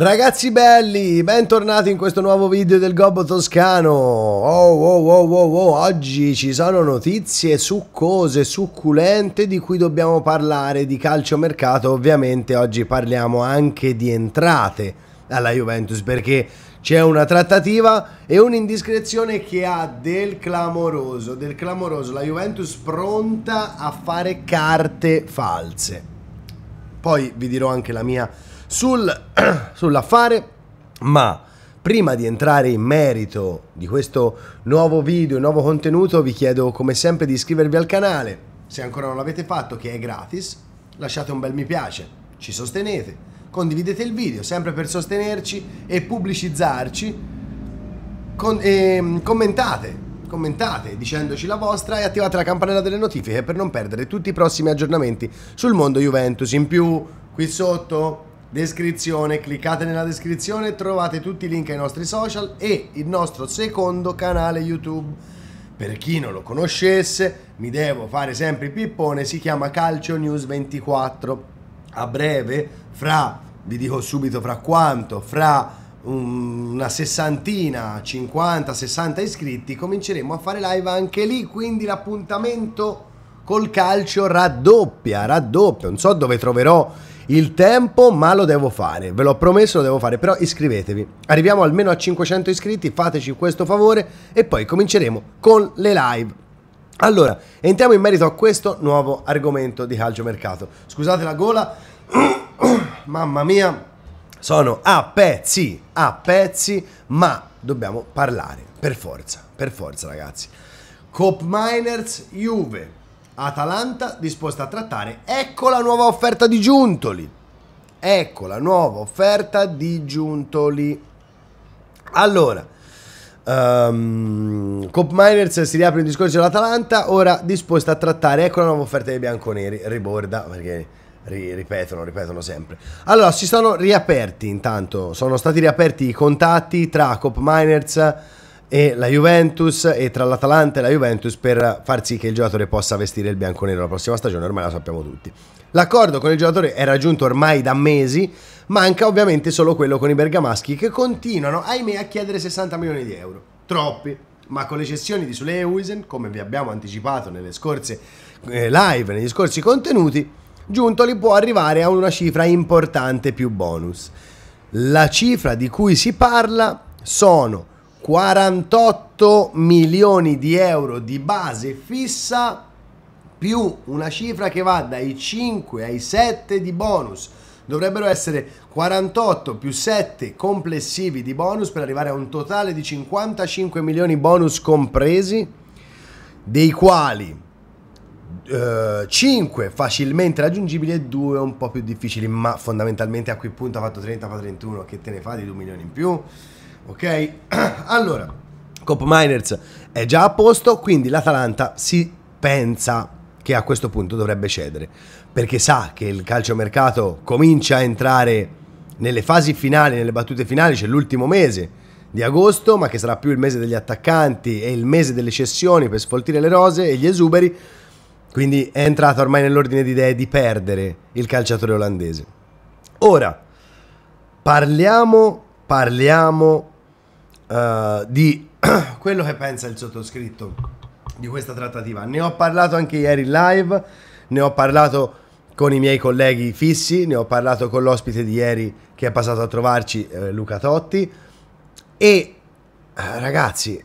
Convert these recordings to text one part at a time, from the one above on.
Ragazzi belli, bentornati in questo nuovo video del Gobbo Toscano. Oh, oh, oh, oh, oh, oggi ci sono notizie succose, succulente di cui dobbiamo parlare di calciomercato. Ovviamente oggi parliamo anche di entrate alla Juventus perché c'è una trattativa e un'indiscrezione che ha del clamoroso, del clamoroso, la Juventus pronta a fare carte false. Poi vi dirò anche la mia sul, sull'affare, ma prima di entrare in merito di questo nuovo video, nuovo contenuto, vi chiedo come sempre di iscrivervi al canale, se ancora non l'avete fatto che è gratis, lasciate un bel mi piace, ci sostenete, condividete il video sempre per sostenerci e pubblicizzarci, con, eh, commentate commentate dicendoci la vostra e attivate la campanella delle notifiche per non perdere tutti i prossimi aggiornamenti sul mondo Juventus. In più, qui sotto descrizione, cliccate nella descrizione, trovate tutti i link ai nostri social e il nostro secondo canale YouTube. Per chi non lo conoscesse, mi devo fare sempre il pippone, si chiama Calcio News 24. A breve, fra, vi dico subito fra quanto, fra una sessantina, 50, 60 iscritti, cominceremo a fare live anche lì, quindi l'appuntamento col calcio raddoppia, raddoppia. Non so dove troverò il tempo, ma lo devo fare. Ve l'ho promesso, lo devo fare, però iscrivetevi. Arriviamo almeno a 500 iscritti, fateci questo favore e poi cominceremo con le live. Allora, entriamo in merito a questo nuovo argomento di calcio mercato. Scusate la gola, mamma mia, sono a pezzi, a pezzi, ma dobbiamo parlare, per forza, per forza ragazzi. Cop Miners Juve Atalanta disposta a trattare. Ecco la nuova offerta di Giuntoli. Ecco la nuova offerta di Giuntoli. Allora, um, ehm, Cop Miners si riapre il discorso dell'Atalanta, ora disposta a trattare. Ecco la nuova offerta dei bianconeri. Riborda, perché ripetono, ripetono sempre. Allora, si sono riaperti intanto, sono stati riaperti i contatti tra Cop Miners e la Juventus e tra l'Atalanta e la Juventus per far sì che il giocatore possa vestire il bianco-nero la prossima stagione, ormai lo sappiamo tutti. L'accordo con il giocatore è raggiunto ormai da mesi, manca ovviamente solo quello con i bergamaschi che continuano, ahimè, a chiedere 60 milioni di euro. Troppi, ma con le cessioni di Sule Huisen, come vi abbiamo anticipato nelle scorse eh, live, negli scorsi contenuti, Giuntoli può arrivare a una cifra importante più bonus. La cifra di cui si parla sono 48 milioni di euro di base fissa più una cifra che va dai 5 ai 7 di bonus. Dovrebbero essere 48 più 7 complessivi di bonus per arrivare a un totale di 55 milioni bonus compresi, dei quali eh, 5 facilmente raggiungibili e 2 un po' più difficili, ma fondamentalmente a quel punto ha fatto 30, fa 31, che te ne fa di 2 milioni in più? Ok? Allora, Cop Miners è già a posto, quindi l'Atalanta si pensa che a questo punto dovrebbe cedere, perché sa che il calciomercato comincia a entrare nelle fasi finali, nelle battute finali, c'è l'ultimo mese di agosto, ma che sarà più il mese degli attaccanti e il mese delle cessioni per sfoltire le rose e gli esuberi, quindi è entrato ormai nell'ordine di idee di perdere il calciatore olandese. Ora, parliamo, parliamo eh, di quello che pensa il sottoscritto di questa trattativa. Ne ho parlato anche ieri in live, ne ho parlato con i miei colleghi fissi, ne ho parlato con l'ospite di ieri che è passato a trovarci, eh, Luca Totti, e eh, ragazzi,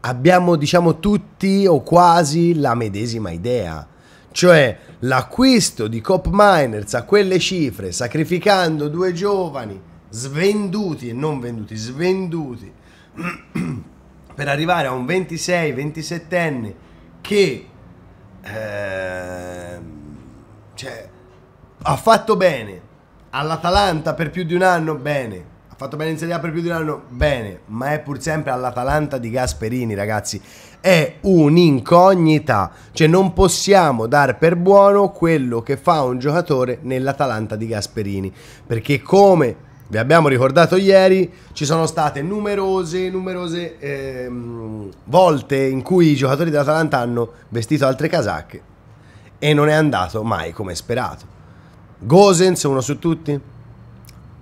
abbiamo diciamo tutti o quasi la medesima idea, cioè l'acquisto di Cop Miners a quelle cifre, sacrificando due giovani svenduti e non venduti, svenduti per arrivare a un 26-27enne che eh, cioè, ha fatto bene all'Atalanta per più di un anno, bene. Ha fatto bene in Serie A per più di un anno, bene. Ma è pur sempre all'Atalanta di Gasperini, ragazzi. È un'incognita. Cioè, non possiamo dar per buono quello che fa un giocatore nell'Atalanta di Gasperini. Perché come vi abbiamo ricordato ieri, ci sono state numerose, numerose ehm, volte in cui i giocatori dell'Atalanta hanno vestito altre casacche e non è andato mai come sperato. Gosens, uno su tutti,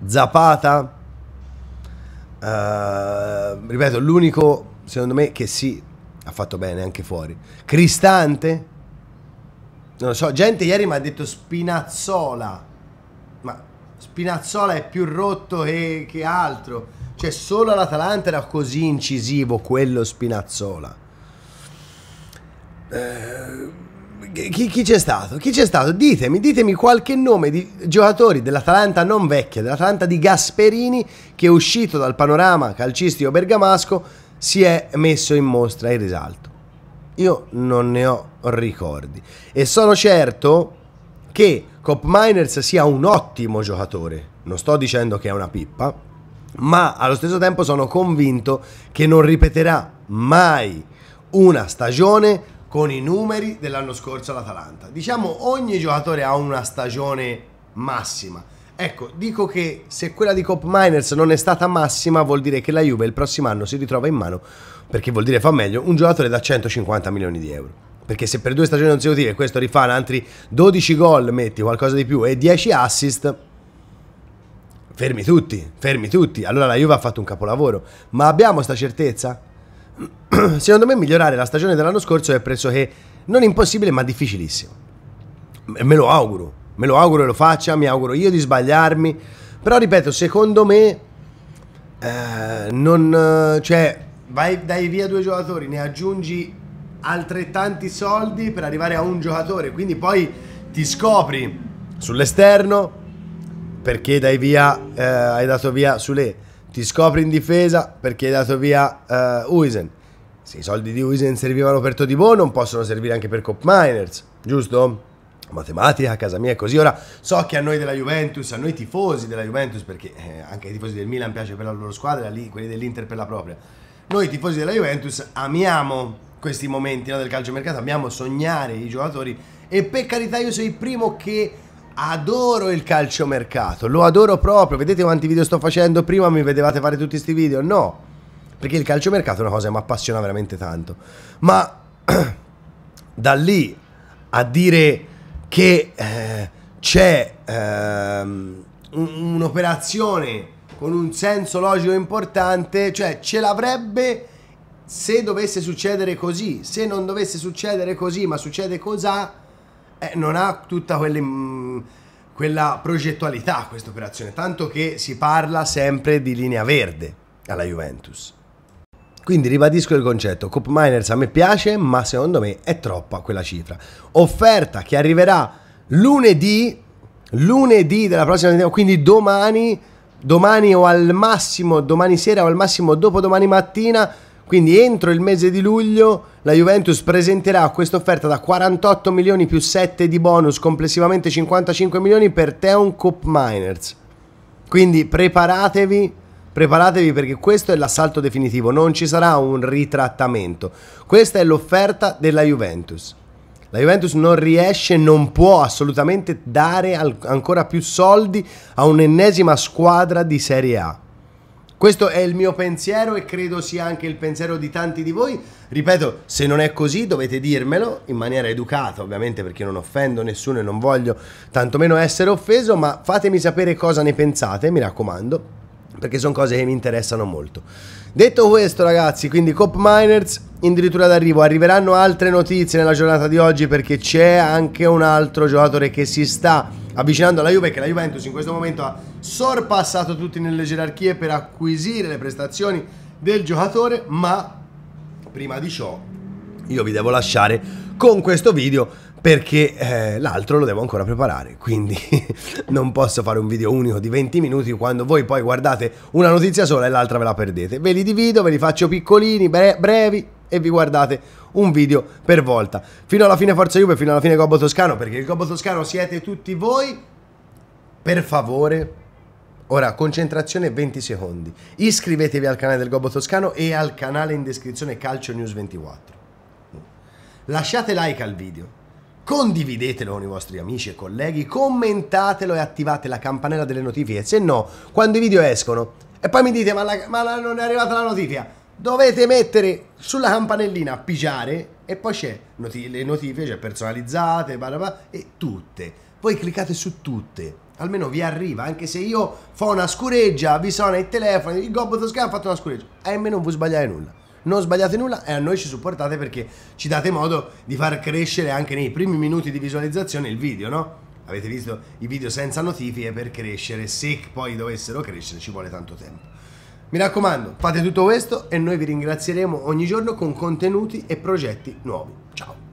Zapata, eh, ripeto, l'unico secondo me che sì, ha fatto bene anche fuori. Cristante, non lo so, gente ieri mi ha detto Spinazzola, ma Spinazzola è più rotto che, che altro. Cioè, solo l'Atalanta era così incisivo quello Spinazzola. Eh, chi, chi, c'è stato? Chi c'è stato? Ditemi, ditemi qualche nome di giocatori dell'Atalanta non vecchia, dell'Atalanta di Gasperini, che è uscito dal panorama calcistico bergamasco, si è messo in mostra in risalto. Io non ne ho ricordi. E sono certo che Cop Miners sia un ottimo giocatore, non sto dicendo che è una pippa, ma allo stesso tempo sono convinto che non ripeterà mai una stagione con i numeri dell'anno scorso all'Atalanta. Diciamo ogni giocatore ha una stagione massima. Ecco, dico che se quella di Cop Miners non è stata massima, vuol dire che la Juve il prossimo anno si ritrova in mano, perché vuol dire fa meglio, un giocatore da 150 milioni di euro perché se per due stagioni consecutive questo rifà altri 12 gol, metti qualcosa di più, e 10 assist, fermi tutti, fermi tutti. Allora la Juve ha fatto un capolavoro, ma abbiamo sta certezza? Secondo me migliorare la stagione dell'anno scorso è pressoché non impossibile, ma difficilissimo. Me lo auguro, me lo auguro e lo faccia, mi auguro io di sbagliarmi, però ripeto, secondo me eh, non cioè vai dai via due giocatori, ne aggiungi altrettanti soldi per arrivare a un giocatore. Quindi poi ti scopri sull'esterno perché dai via, eh, hai dato via Sule. Ti scopri in difesa perché hai dato via eh, Uisen. Se i soldi di Uisen servivano per Todibò, non possono servire anche per Cop Miners, giusto? matematica a casa mia è così. Ora so che a noi della Juventus, a noi tifosi della Juventus, perché eh, anche ai tifosi del Milan piace per la loro squadra, lì, quelli dell'Inter per la propria. Noi tifosi della Juventus amiamo questi momenti no, del calciomercato, dobbiamo sognare i giocatori e per carità io sei il primo che adoro il calciomercato, lo adoro proprio, vedete quanti video sto facendo, prima mi vedevate fare tutti questi video, no, perché il calciomercato è una cosa che mi appassiona veramente tanto, ma da lì a dire che eh, c'è eh, un'operazione con un senso logico importante, cioè ce l'avrebbe se dovesse succedere così, se non dovesse succedere così, ma succede cos'ha, eh, non ha tutta quelle, mh, mm, quella progettualità questa operazione, tanto che si parla sempre di linea verde alla Juventus. Quindi ribadisco il concetto, Cop Miners a me piace, ma secondo me è troppa quella cifra. Offerta che arriverà lunedì, lunedì della prossima settimana, quindi domani, domani o al massimo, domani sera o al massimo dopodomani mattina, quindi entro il mese di luglio la Juventus presenterà questa offerta da 48 milioni più 7 di bonus, complessivamente 55 milioni per Teon Cup Miners. Quindi preparatevi, preparatevi perché questo è l'assalto definitivo, non ci sarà un ritrattamento. Questa è l'offerta della Juventus. La Juventus non riesce, non può assolutamente dare al- ancora più soldi a un'ennesima squadra di Serie A. Questo è il mio pensiero e credo sia anche il pensiero di tanti di voi. Ripeto, se non è così dovete dirmelo in maniera educata, ovviamente perché non offendo nessuno e non voglio tantomeno essere offeso, ma fatemi sapere cosa ne pensate, mi raccomando perché sono cose che mi interessano molto. Detto questo, ragazzi, quindi Cop Miners in dirittura d'arrivo. Arriveranno altre notizie nella giornata di oggi perché c'è anche un altro giocatore che si sta avvicinando alla Juve, che la Juventus in questo momento ha sorpassato tutti nelle gerarchie per acquisire le prestazioni del giocatore, ma prima di ciò io vi devo lasciare con questo video perché eh, l'altro lo devo ancora preparare, quindi non posso fare un video unico di 20 minuti quando voi poi guardate una notizia sola e l'altra ve la perdete. Ve li divido, ve li faccio piccolini, bre- brevi e vi guardate un video per volta. Fino alla fine Forza Juve, fino alla fine Gobbo Toscano, perché il Gobbo Toscano siete tutti voi. Per favore, Ora, concentrazione 20 secondi. Iscrivetevi al canale del Gobbo Toscano e al canale in descrizione Calcio News 24. Lasciate like al video condividetelo con i vostri amici e colleghi, commentatelo e attivate la campanella delle notifiche, se no quando i video escono e poi mi dite ma, la, ma la, non è arrivata la notifica, dovete mettere sulla campanellina pigiare e poi c'è noti le notifiche, cioè personalizzate, bla bla bla, e tutte. Voi cliccate su tutte, almeno vi arriva, anche se io fa una scureggia, vi suona il telefono, il gobbo toscano ha fatto una scureggia, e me non vi sbagliare nulla non sbagliate nulla e a noi ci supportate perché ci date modo di far crescere anche nei primi minuti di visualizzazione il video, no? Avete visto i video senza notifiche per crescere, se poi dovessero crescere ci vuole tanto tempo. Mi raccomando, fate tutto questo e noi vi ringrazieremo ogni giorno con contenuti e progetti nuovi. Ciao!